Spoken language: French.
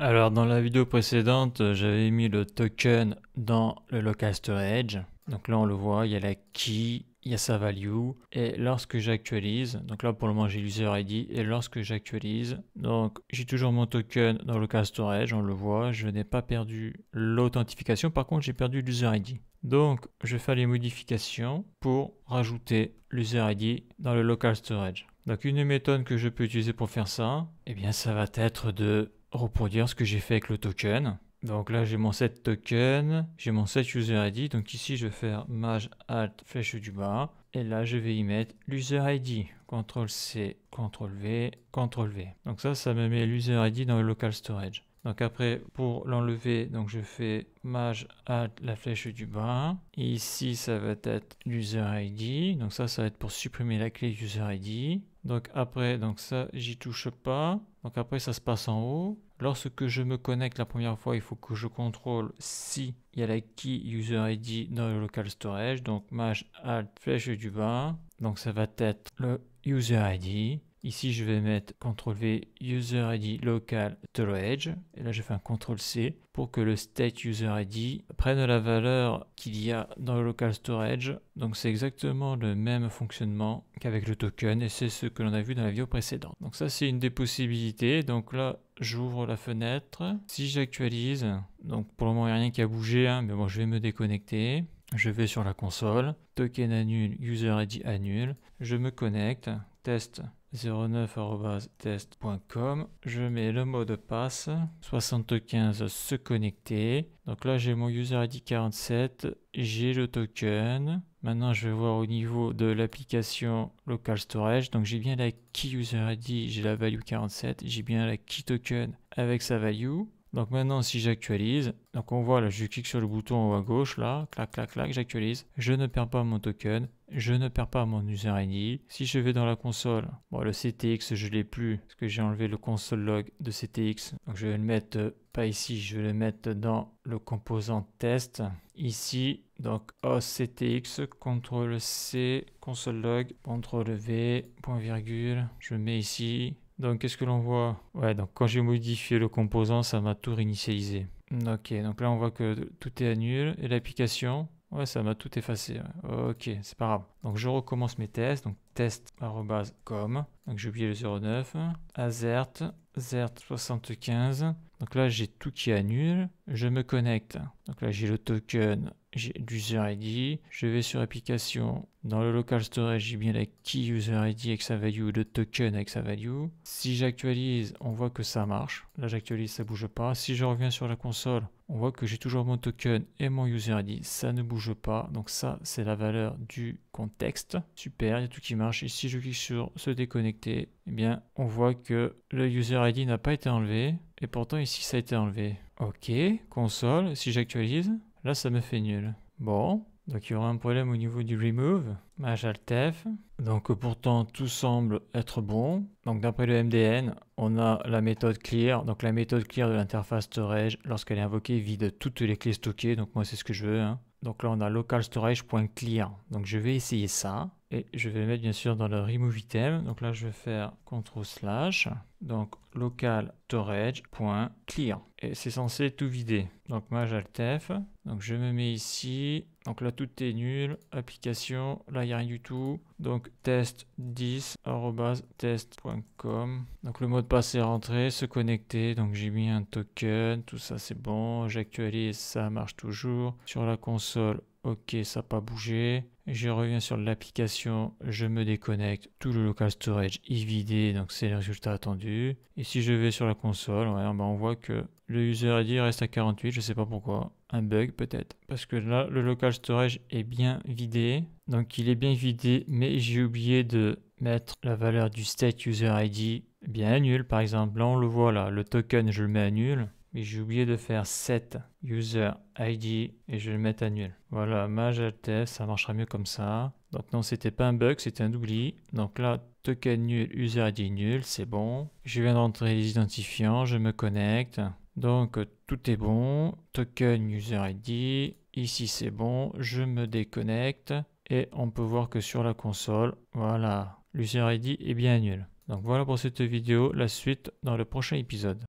Alors dans la vidéo précédente, euh, j'avais mis le token dans le local storage. Donc là on le voit, il y a la key, il y a sa value. Et lorsque j'actualise, donc là pour le moment j'ai l'user ID, et lorsque j'actualise, donc j'ai toujours mon token dans le local storage, on le voit, je n'ai pas perdu l'authentification, par contre j'ai perdu l'user ID. Donc je vais faire les modifications pour rajouter l'user ID dans le local storage. Donc une méthode que je peux utiliser pour faire ça, eh bien ça va être de reproduire ce que j'ai fait avec le token. Donc là, j'ai mon set token, j'ai mon set user ID. Donc ici, je vais faire maj alt flèche du bas. Et là, je vais y mettre l'user ID. CTRL C, CTRL V, CTRL V. Donc ça, ça me met l'user ID dans le local storage. Donc après, pour l'enlever, donc je fais maj à la flèche du bas. ici, ça va être l'user ID. Donc ça, ça va être pour supprimer la clé user ID. Donc après, donc ça, j'y touche pas. Donc après, ça se passe en haut. Lorsque je me connecte la première fois, il faut que je contrôle si il y a la key user ID dans le local storage. Donc, maj alt flèche du bas. Donc, ça va être le user ID. Ici, je vais mettre CTRL V User ID Local Storage. Et là, je fais un CTRL C pour que le state user ID prenne la valeur qu'il y a dans le local storage. Donc, c'est exactement le même fonctionnement qu'avec le token et c'est ce que l'on a vu dans la vidéo précédente. Donc, ça, c'est une des possibilités. Donc là, j'ouvre la fenêtre. Si j'actualise, donc pour le moment, il n'y a rien qui a bougé, hein, mais bon, je vais me déconnecter. Je vais sur la console, token annule, user ID annule, je me connecte, test 09.test.com. Je mets le mot de passe 75 se connecter. Donc là, j'ai mon user ID 47, j'ai le token. Maintenant, je vais voir au niveau de l'application local storage. Donc j'ai bien la key user ID, j'ai la value 47, j'ai bien la key token avec sa value. Donc maintenant, si j'actualise, donc on voit là, je clique sur le bouton en haut à gauche, là, clac, clac, clac, j'actualise. Je ne perds pas mon token, je ne perds pas mon user ID. Si je vais dans la console, le CTX, je l'ai plus, parce que j'ai enlevé le console log de CTX. Donc je vais le mettre euh, pas ici, je vais le mettre dans le composant test. Ici, donc ctx CTRL C, console log, CTRL V, point virgule. Je mets ici donc qu'est-ce que l'on voit Ouais, donc quand j'ai modifié le composant, ça m'a tout réinitialisé. Mm, ok, donc là on voit que tout est à et l'application, ouais, ça m'a tout effacé. Ok, c'est pas grave. Donc je recommence mes tests, donc test.com. Donc j'ai oublié le 09. Azert, Zert75. Donc là j'ai tout qui annule. Je me connecte. Donc là j'ai le token, j'ai l'user ID. Je vais sur application. Dans le local storage, j'ai bien la key user ID avec sa value, le token avec sa value. Si j'actualise, on voit que ça marche. Là j'actualise, ça bouge pas. Si je reviens sur la console, on voit que j'ai toujours mon token et mon user ID. Ça ne bouge pas. Donc ça c'est la valeur du texte, Super, il y a tout qui marche. Et si je clique sur se déconnecter, eh bien, on voit que le user ID n'a pas été enlevé. Et pourtant, ici, ça a été enlevé. Ok, console, si j'actualise, là, ça me fait nul. Bon, donc il y aura un problème au niveau du remove. maj Alt Donc pourtant tout semble être bon. Donc d'après le MDN, on a la méthode clear. Donc la méthode clear de l'interface storage, lorsqu'elle est invoquée, vide toutes les clés stockées. Donc moi c'est ce que je veux. Hein. Donc là on a local Donc je vais essayer ça. Et je vais mettre bien sûr dans le remove item. Donc là je vais faire CTRL slash. Donc local Et c'est censé tout vider. Donc maj Donc je me mets ici. Donc là, tout est nul. Application, là, il n'y a rien du tout. Donc test10.test.com. Donc le mot de passe est rentré, se connecter. Donc j'ai mis un token, tout ça c'est bon. J'actualise, ça marche toujours. Sur la console, ok, ça n'a pas bougé. Je reviens sur l'application, je me déconnecte, tout le local storage est vidé, donc c'est le résultat attendu. Et si je vais sur la console, ben, on voit que le user ID reste à 48, je ne sais pas pourquoi. Un bug peut-être. Parce que là, le local storage est bien vidé, donc il est bien vidé, mais j'ai oublié de mettre la valeur du state user ID bien à nul par exemple. Là on le voit là, le token je le mets à nul. Mais j'ai oublié de faire set user ID et je vais le mettre à nul. Voilà, mage test, ça marchera mieux comme ça. Donc non, c'était pas un bug, c'était un oubli. Donc là, token nul, user ID nul, c'est bon. Je viens d'entrer les identifiants, je me connecte. Donc tout est bon. Token user ID, ici c'est bon. Je me déconnecte. Et on peut voir que sur la console, voilà, l'user ID est bien nul. Donc voilà pour cette vidéo, la suite dans le prochain épisode.